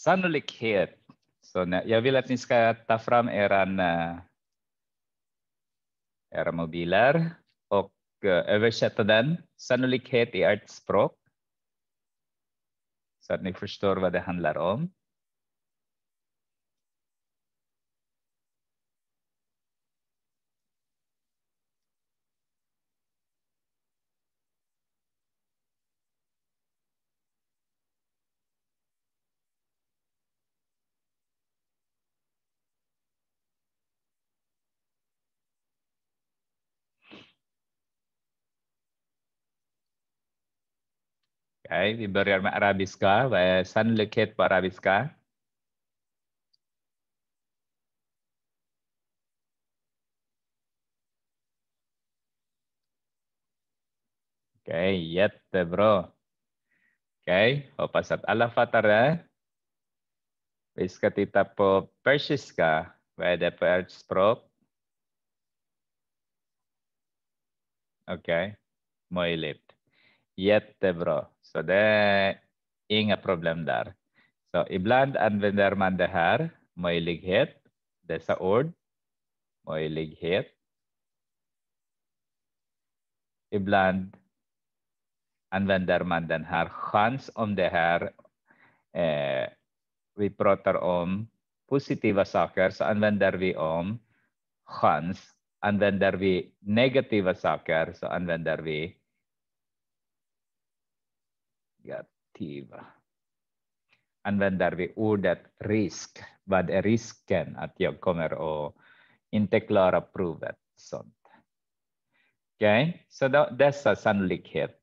sannolikhet. Så jag vill att ni ska ta fram eran, eh, era mobiler och eh, översätta den. Sannolikhet i ert språk. Så att ni förstår vad det handlar om. Okay, vi börjar med arabiska. Vad eh, är sannolikhet på arabiska? Okej, okay, jättebra. Eh, Okej, okay, hoppas att alla fattar det. Eh. Vi ska titta på persiska. Vad är det på ert språk? Okej, okay. möjligt. Jättebra, så det är inga problem där. Så ibland använder man det här, möjlighet, dessa ord, möjlighet. Ibland använder man den här chans om det här. Eh, vi pratar om positiva saker så använder vi om chans. Använder vi negativa saker så använder vi negativa. Använder vi ordet risk, vad är risken att jag kommer att inte klara provet? Sånt. Okej, okay? så då, dessa sannolikhet.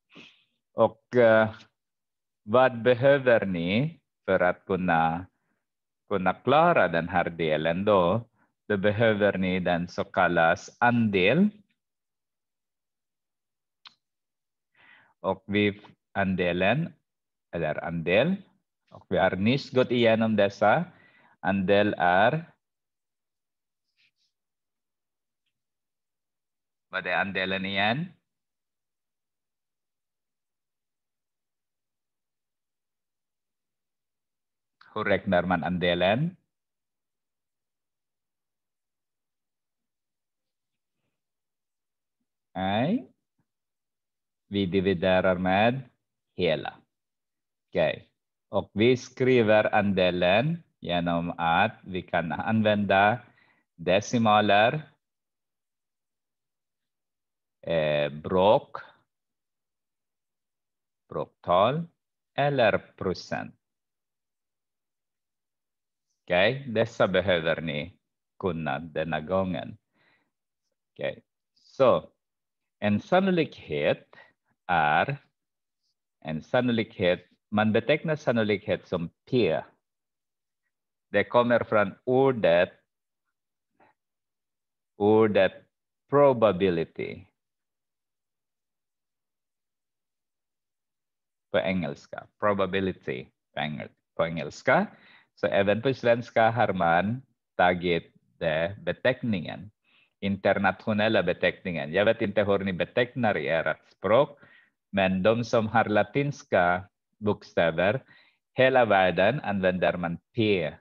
Och uh, vad behöver ni för att kunna, kunna klara den här delen då? Då behöver ni den så kallas andel. Och vi andelen, eller andel. Och vi har nyss gått igenom dessa. Andel är... Vad är andelen igen? Hur räknar man andelen? Nej. Vi dividerar med hela. okay. och vi skriver andelen genom att vi kan använda decimaler, eh, bråk, bråktal eller procent. okay. dessa behöver ni kunna denna gången. okay. så en sannolikhet är en sannolikhet, man betecknar sannolikhet som P. Det kommer från ordet, ordet probability. På engelska, probability på engelska. Så även på svenska har man tagit det beteckningen internationella beteckningen. Jag vet inte hur ni betecknar ert språk, men de som har latinska bokstäver, hela världen använder man P.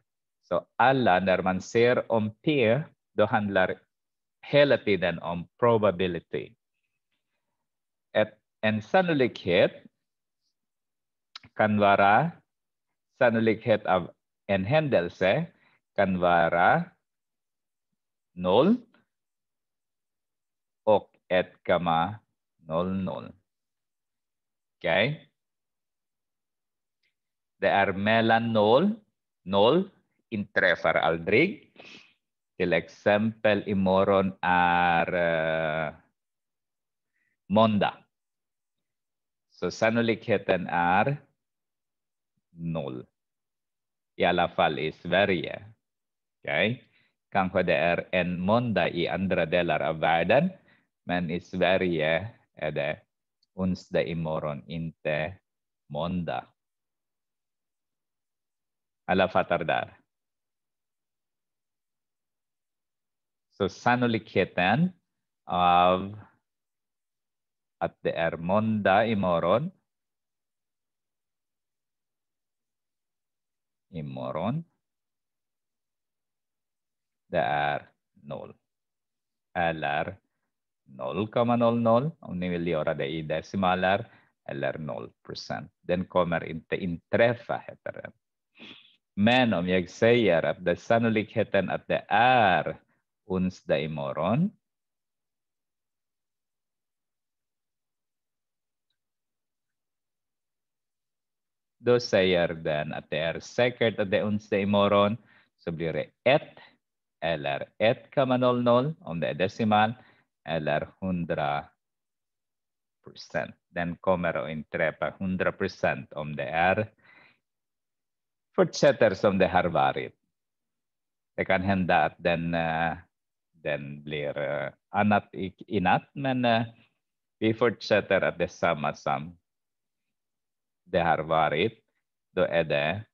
Så alla, när man ser om P, då handlar hela tiden om probability. Ett, en sannolikhet kan vara sannolikhet av en händelse kan vara noll och 1,00. Okay. Det är mellan noll. Noll inträffar aldrig. Till exempel imorgon är uh, måndag. Så sannolikheten är noll. I alla fall i Sverige. Okay. Kanske det är en måndag i andra delar av världen, men i Sverige är det uns daimoron inte monda. Alla fattar där. Så sannolikheten av att det är er måndag imorgon. Imorgon. Det är er noll. Eller 0,00 om ni vill göra det i decimaler eller 0 procent. Den kommer inte inträffa, heter det. Men om jag säger att det sannolikheten att det är onsdag imorgon då säger den att det är säkert att det är onsdag imorgon så blir det 1 eller 1,00 om det är decimal eller 100 procent. Den kommer att inträffa 100 procent om det är fortsätter som det har varit. Det kan hända att den, eh, den blir eh, annat i, i natt, men eh, vi fortsätter att det är samma som det har varit. Då är det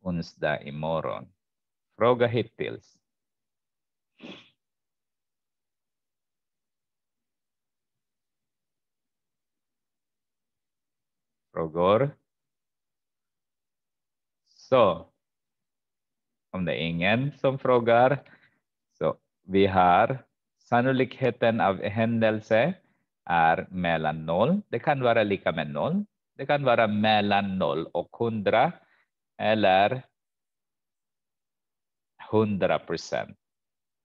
onsdag imorgon. Fråga hittills. frågor. Så om det är ingen som frågar, så vi har sannolikheten av händelse är mellan noll. Det kan vara lika med noll. Det kan vara mellan noll och hundra eller hundra procent.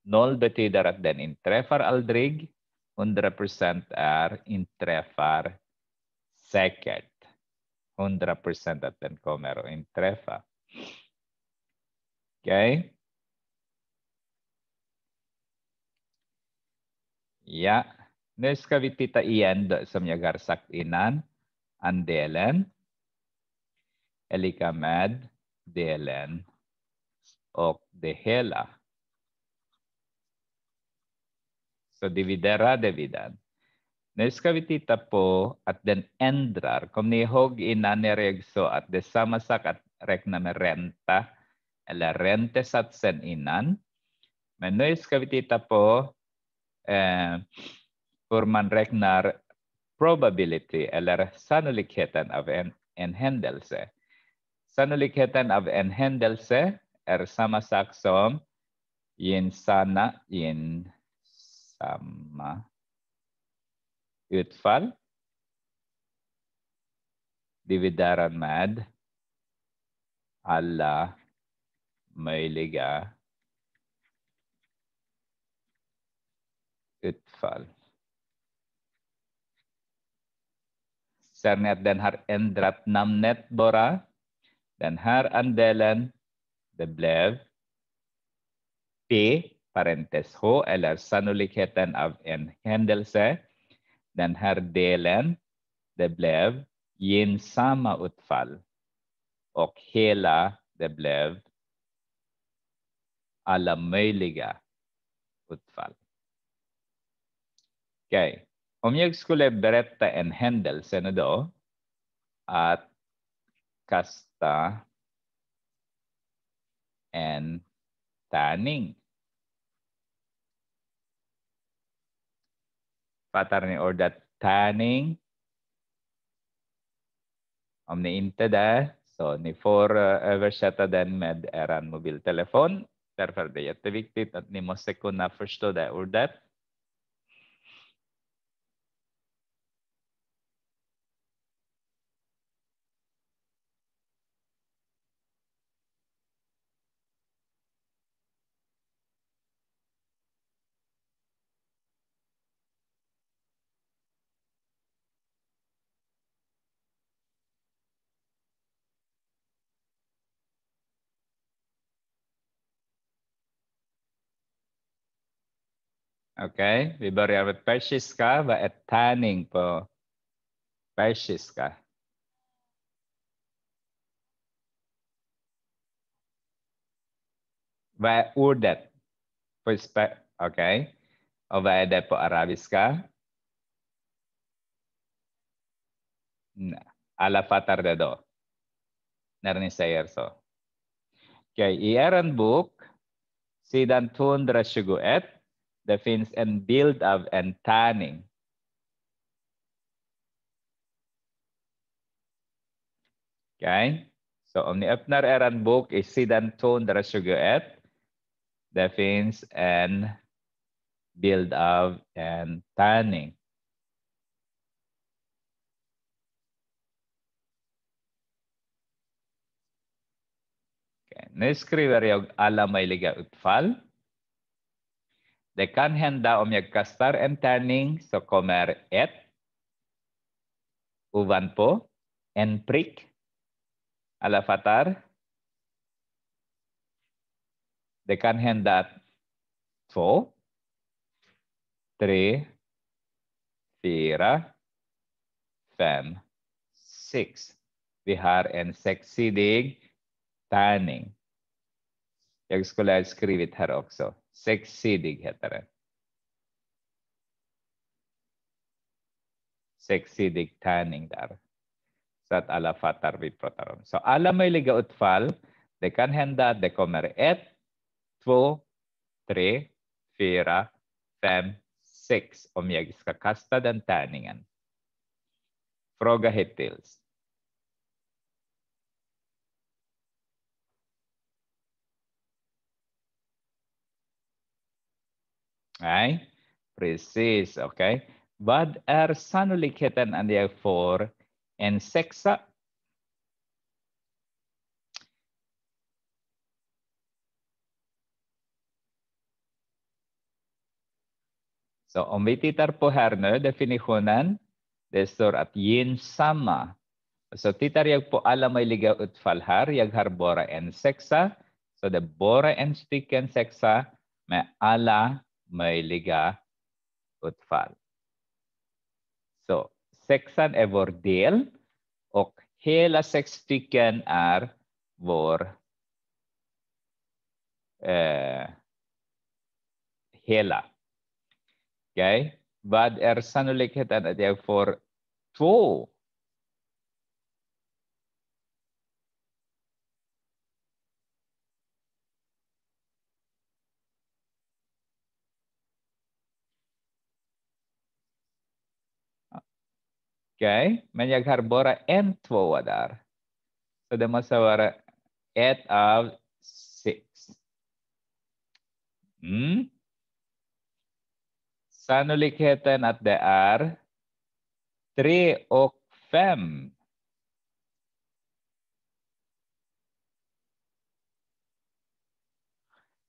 Noll betyder att den inträffar aldrig. Hundra procent är inträffar säkert. 100% at ko in trefa. Okay? Ya. Ners ka vitita iyan sa mga garsak inan, andelen, elikamad, delen, och det hela. Så dividera dividan. Nu ska vi titta på att den ändrar. Kom ni ihåg innan jag reg så att det är samma sak att räkna med ränta eller räntesatsen innan. Men nu ska vi titta på eh, hur man räknar probability eller sannolikheten av en, en händelse. Sannolikheten av en händelse är samma sak som gynnsamma utfall dividerar med alla möjliga utfall. Ser ni att den har ändrat namnet bara? Den här andelen, det blev P parentes H eller sannolikheten av en händelse den här delen, det blev gynnsamma utfall och hela det blev alla möjliga utfall. okay. om jag skulle berätta en händelse nu då, att kasta en tärning patterning or that tanning. Om ni inte det, så ni får eh, översätta den med er mobiltelefon. Därför är det jätteviktigt att ni måste kunna förstå det ordet. Okay? Vi börjar med persiska. Vad är tanning po? persiska? Vad är ordet? Okej. Okay. Och vad är det på arabiska? Alla fattar det då, när ni säger Okay. I er bok, sidan 221, the fins and build up and tanning. Okay? So, omni öppnar eran bok i sidan 221. Det finns and build up and tanning. Okay. Nu skriver jag alla möjliga uppfall. Det kan hända om jag kastar en tärning så kommer ett ovanpå, en prick. Alla fattar? Det kan hända två, tre, fyra, fem, sex. Vi har en sexsidig tärning. Jag skulle ha skrivit här också. Sexsidig heter det. Sexsidig tärning där. Så att alla fattar vi pratar om. Så alla möjliga utfall. Det kan hända att det kommer ett, två, tre, fyra, fem, sex om jag ska kasta den tärningen. Fråga hittills. Nej, precis. Okay. Vad är sannolikheten att jag får en sexa? Så om vi tittar på här nu, definitionen, det står att gynnsamma. Så tittar jag på alla möjliga utfall här, jag har bara en sexa, så det är bara en stycken sexa med alla möjliga utfall. Så sexan är vår del och hela sex stycken är vår eh, hela. okay. vad är sannolikheten att jag får två okay? men jag har bara en tvåa där. Så det måste vara ett av sex. Mm. Sannolikheten att det är tre och fem.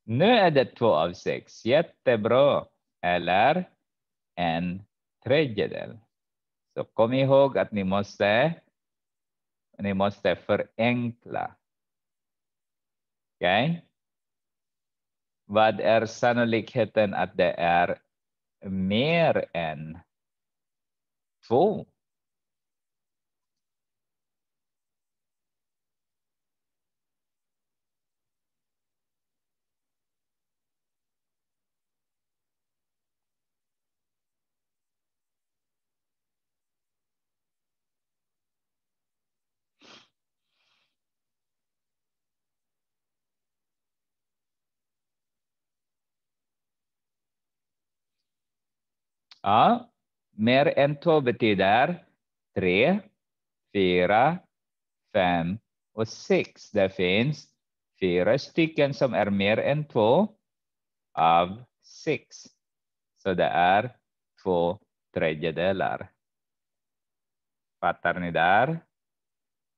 Nu är det två av sex. Jättebra. Eller en tredjedel. Så kom ihåg att ni måste, ni måste förenkla. Okay? Vad är sannolikheten att det är mer än två? Ja, mer än två betyder tre, fyra, fem och sex. Det finns fyra stycken som är mer än två av sex. Så det är två tredjedelar. Fattar ni där?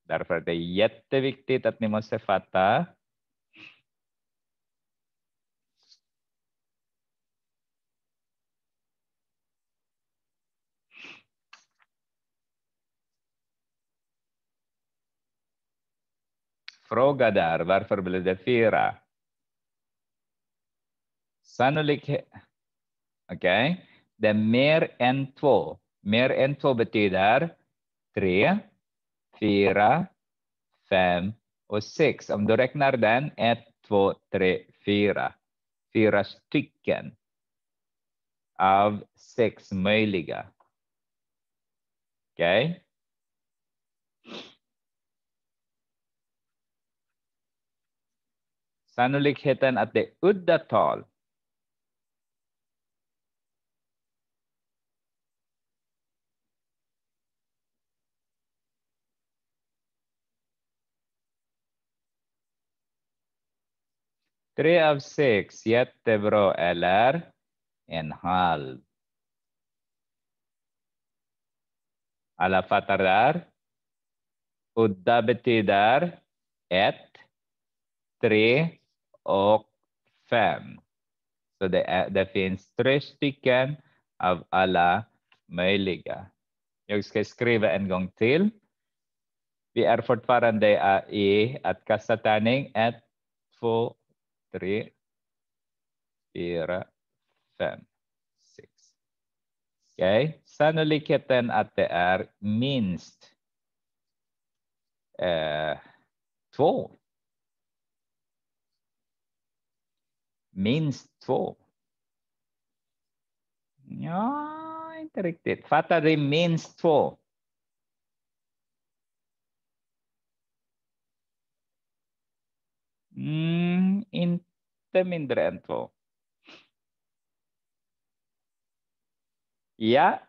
Därför är det jätteviktigt att ni måste fatta fråga där, varför blev det fyra? Sannolikhet... Okej. Okay. Det är mer än två. Mer än två betyder tre, fyra, fem och sex. Om du räknar den, ett, två, tre, fyra. Fyra stycken av sex möjliga. Okej? Okay. Sannolikheten att det är udda tal Tre av sex, jättebra, eller en halv. Alla fattar där? Udda betyder ett, tre, och fem. Så det, är, det finns tre stycken av alla möjliga. Jag ska skriva en gång till. Vi är fortfarande eh, i att kasta tärning. Ett, två, tre, fyra, fem, sex. okay. sannolikheten att det är minst eh, två Minst två. Ja, inte riktigt. Fattar du minst två? Mm, inte mindre än två. Ja,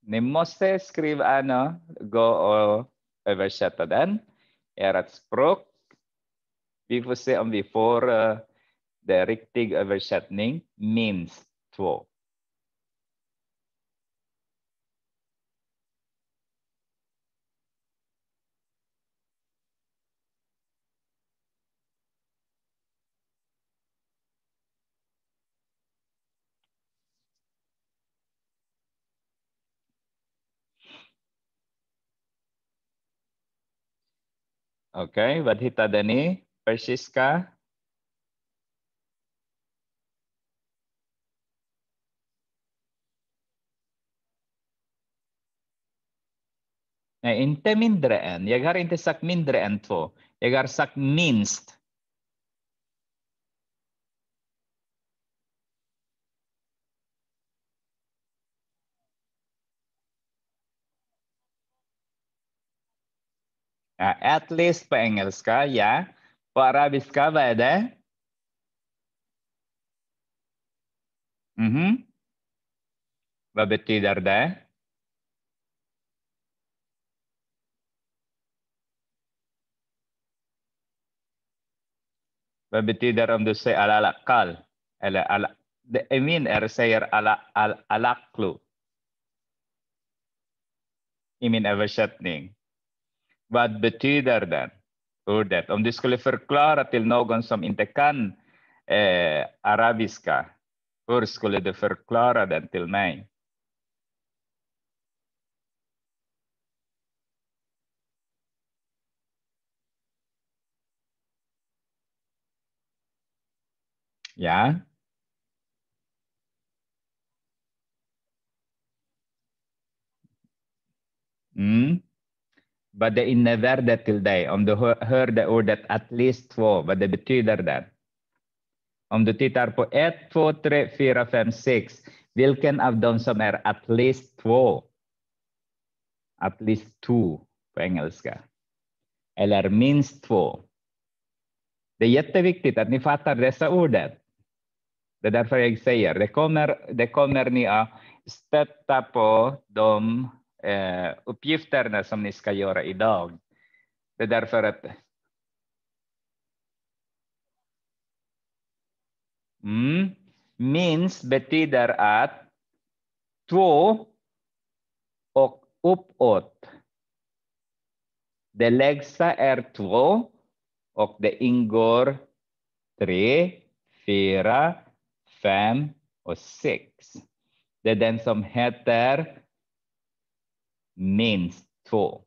ni måste skriva, ano, gå och översätta den. Ert språk. Vi får se om vi får uh, de richtige oversetting minst två. Oke, okay, Badhita Dani, Persiska, inte mindre än. Jag har inte sagt mindre än två. Jag har sagt minst. At least på engelska, ja. På arabiska, vad är det? Mm -hmm. Vad betyder det? Vad betyder om du säger al-alaqal? Eller al Emin är säger al-alaqlu. Al, I min översättning. Vad betyder det Ordet. Om du skulle förklara till någon som inte kan eh, arabiska, hur skulle du förklara den till mig? Ja. Mm. Vad det innebär det till dig om du hör, hörde ordet at least två, vad det betyder det? Om du tittar på ett, två, tre, fyra, fem, sex, vilken av dem som är at least två? At least two på engelska. Eller minst två. Det är jätteviktigt att ni fattar dessa ordet. Det är därför jag säger, det kommer, det kommer ni att stötta på de eh, uppgifterna som ni ska göra idag. Det är därför att mm, minst betyder att två och uppåt. Det lägsta är två och det ingår tre, fyra, fem och sex. Det är den som heter minst två.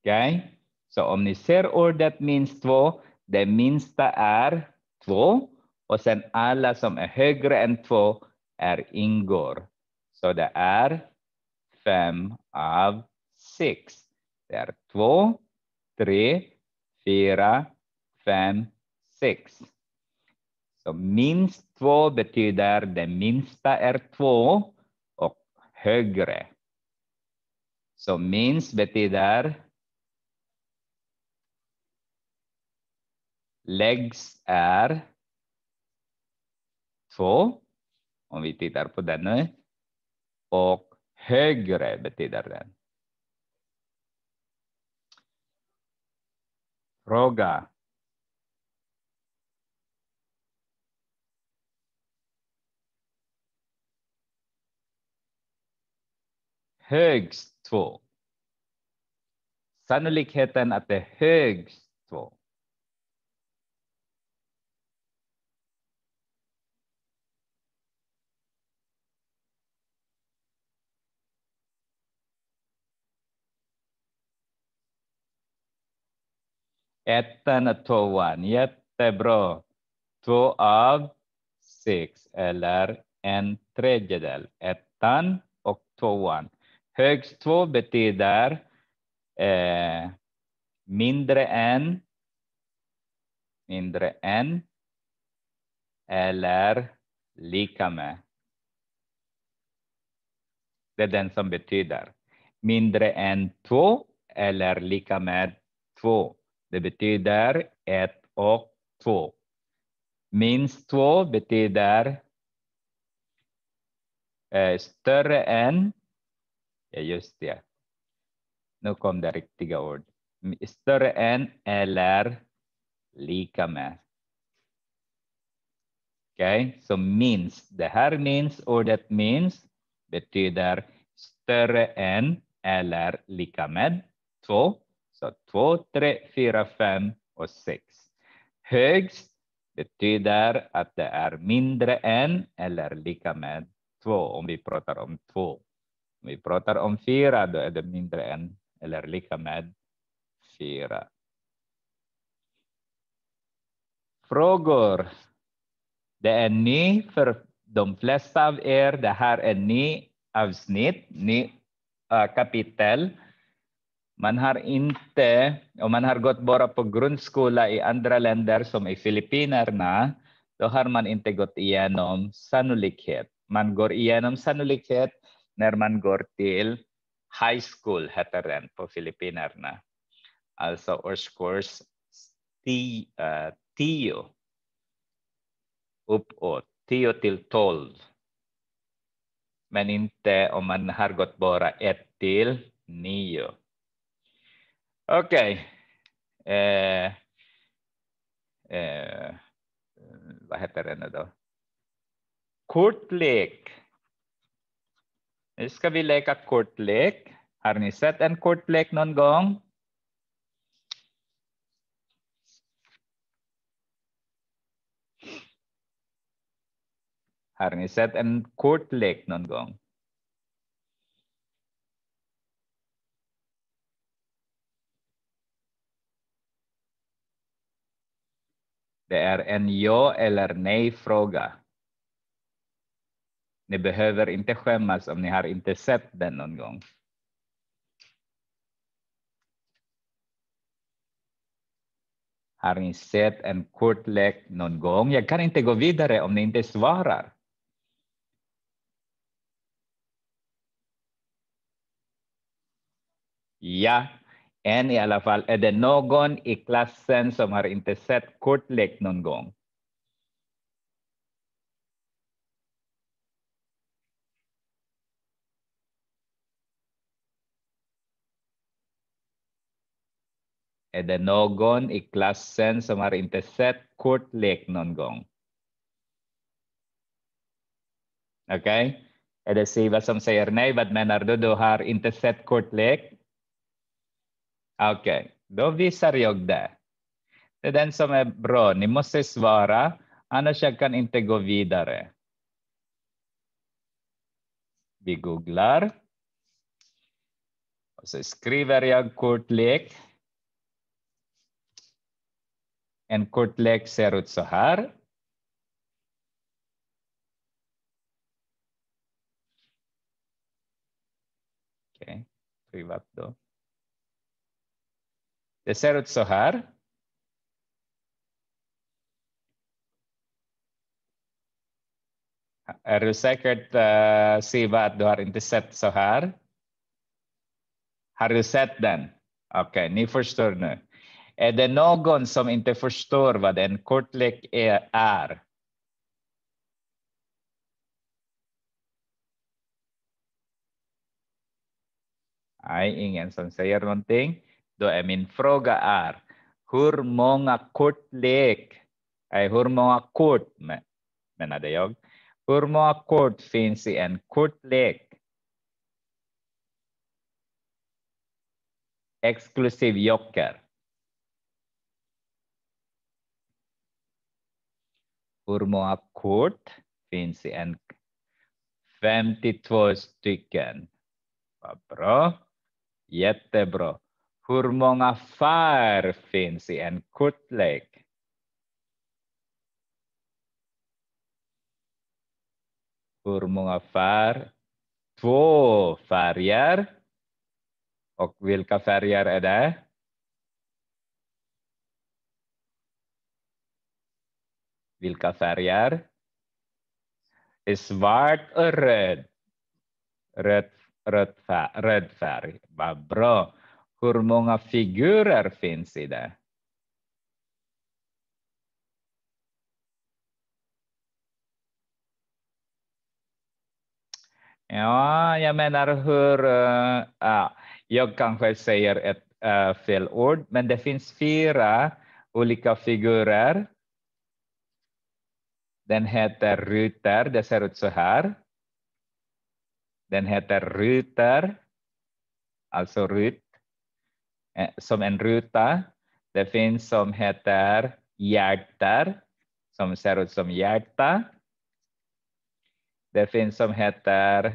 Okej, okay? så om ni ser ordet minst två, det minsta är två och sen alla som är högre än två är ingår. Så det är fem av sex. Det är två, tre, fyra, fem, sex. Så minst två betyder det minsta är två och högre. Så minst betyder lägst är två, om vi tittar på den nu. Och högre betyder den. Fråga. högst två. Sannolikheten att det är högst två. Ettan och tvåan, jättebra. Två av sex eller en tredjedel. Ettan och tvåan. Högst två betyder eh, mindre än, mindre än eller lika med. Det är den som betyder mindre än två eller lika med två. Det betyder ett och två. Minst två betyder eh, större än Ja, just det. Nu kom det riktiga ord. Större än eller lika med. Okej, okay? så minst. Det här minst, ordet minst betyder större än eller lika med. Två. Så två, tre, fyra, fem och sex. Högst betyder att det är mindre än eller lika med två om vi pratar om två. Vi pratar om fyra, då är det mindre än eller lika med fyra. Frågor. Det är ny för de flesta av er. Det här är ny avsnitt, ny uh, kapitel. Man har inte, om man har gått bara på grundskola i andra länder som i Filippinerna, då har man inte gått igenom sannolikhet. Man går igenom sannolikhet när man går till high school, heter den på Filippinerna. Alltså årskurs 10 ti, uh, uppåt, 10 till 12. Men inte om man har gått bara 1 till 9. Okej. Okay. Eh, eh, vad heter den då? Kortlek. Ska vi leka kortlek? Har and sett non gong. någon and Har non gong. DRN Yo någon gång? Det Ni behöver inte skämmas om ni har inte sett den någon gång. Har ni sett en kortlek någon gång? Jag kan inte gå vidare om ni inte svarar. Ja, en i alla fall. Är det någon i klassen som har inte sett kortlek någon gång? edenogon iklassen som har inte sett kortlek någon gång. Okej? Okay? Är det Siva som säger nej? Vad menar du? Du har inte sett kortlek? Okej, okay. då visar jag det. Det är den som är bra. Ni måste svara, annars jag kan inte gå vidare. Vi googlar. Och så skriver jag kortlek. En kort lek ser ut så här. Okej, okay. privat då. Det ser ut så här. Är du säkert, uh, eh, Siva, att du har inte sett så här? Har du sett den? Okej, okay, ni förstår nu. Är det någon som inte förstår vad en kortlek är? Nej, ingen som säger någonting. Då är min fråga är, hur många kortlek, hur många kort menade jag, hur många kort finns i en kortlek? Exklusiv joker. Urmo Akkord finns i en 52 stycken. Vad bra. Jättebra. Hur många fär finns i en kortlek? Hur många fär? Två färger. Och vilka färger är det? Vilka färger? Svart och röd. Röd, röd, färg, röd färg. Vad bra. Hur många figurer finns i det? Ja, jag menar hur... Uh, jag kanske säger ett uh, fel ord, men det finns fyra olika figurer. Den heter Ruter. Det ser ut så här. Den heter Ruter, alltså rut, eh, som en ruta. Det finns som heter hjärter, som ser ut som hjärta. Det finns som heter,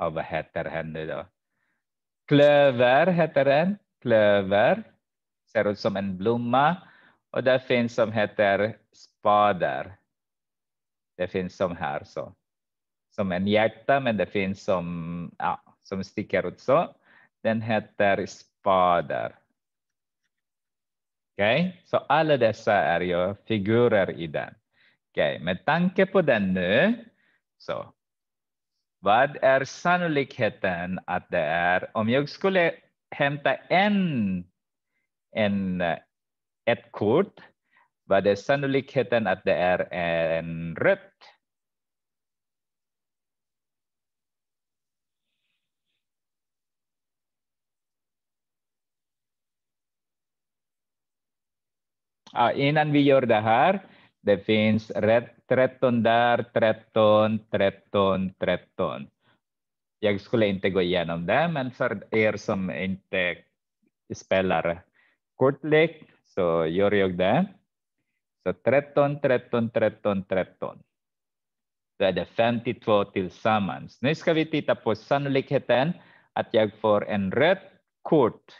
oh, vad heter den nu då? Klöver heter den, klöver. Ser ut som en blomma. Och det finns som heter spader. Det finns som här så. Som en hjärta, men det finns som, ja, som sticker ut så. Den heter spader. Okej, okay? så alla dessa är ju figurer i den. Okej, okay. med tanke på den nu, så vad är sannolikheten att det är, om jag skulle hämta en, en at court, but they sannolikheten threatened at the air and red. Uh, ah, innan vi gör det här, det finns 13 där, 13, 13, 13. Jag skulle inte gå igenom det, men för er som inte spelar kortlek So gör jag det. Så 13, 13, 13, 13. Då är det 52 tillsammans. Nu ska vi titta på sannolikheten att jag får en rött kort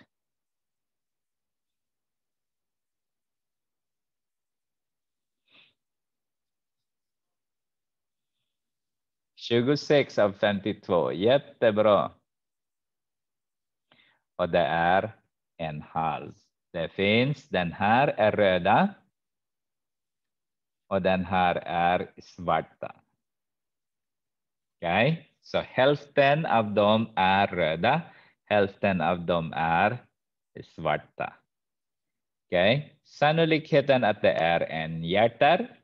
Tjugosex av 52, jättebra. Och det är en hals. Det finns, den här är röda och den här är svarta. okay? så hälften av dem är röda, hälften av dem är svarta. okay? sannolikheten att det är en hjärter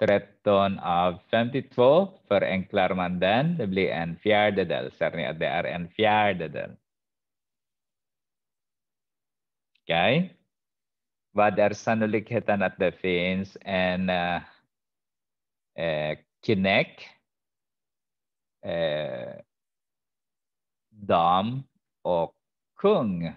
13 av 52 förenklar man den. Det blir en fjärdedel. Ser ni att det är en fjärdedel? Okej. Okay. Vad är sannolikheten att det finns en uh, eh, uh, eh, knäck, uh, eh, dam och kung?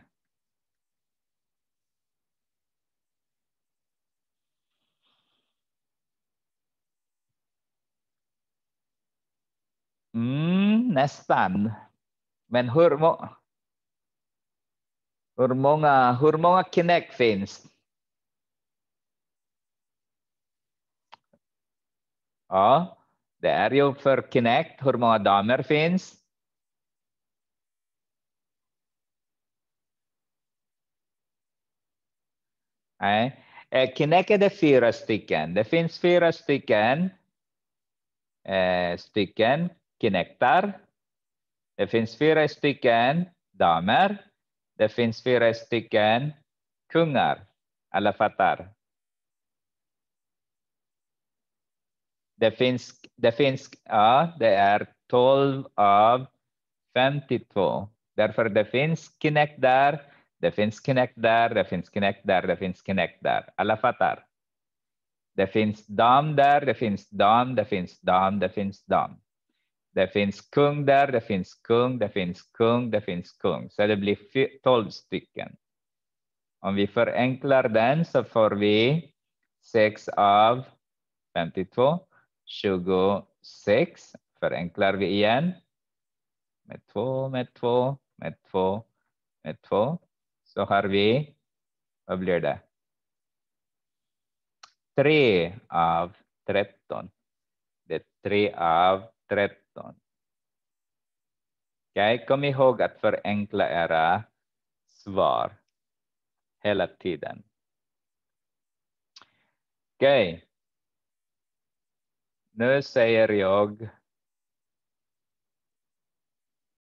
Mm, nästan. Men hur, må hur, många, hur många knäck finns? Ja, det är ju för Kinect. Hur många damer finns? Nej. Eh, Kinect är det fyra stycken. Det finns fyra stycken. Eh, stycken knektar. Det finns fyra stycken damer. Det finns fyra stycken kungar. Alla fattar. Det finns, det finns, ja, det är 12 av 52. Därför det finns knäck där, det finns knäck där, det finns knäck där, det finns knäck där. Alla fattar. Det finns dam där, det finns dam, det finns dam, det finns dam. Det finns kung där, det finns kung, det finns kung, det finns kung. Så det blir 12 stycken. Om vi förenklar den så får vi 6 av 52, 26. Förenklar vi igen. Med 2, med 2, med 2, med 2. Så har vi, vad blir det? 3 av 13. Det är 3 av 13 okay? kom ihåg att förenkla era svar hela tiden. Okej. Okay. Nu säger jag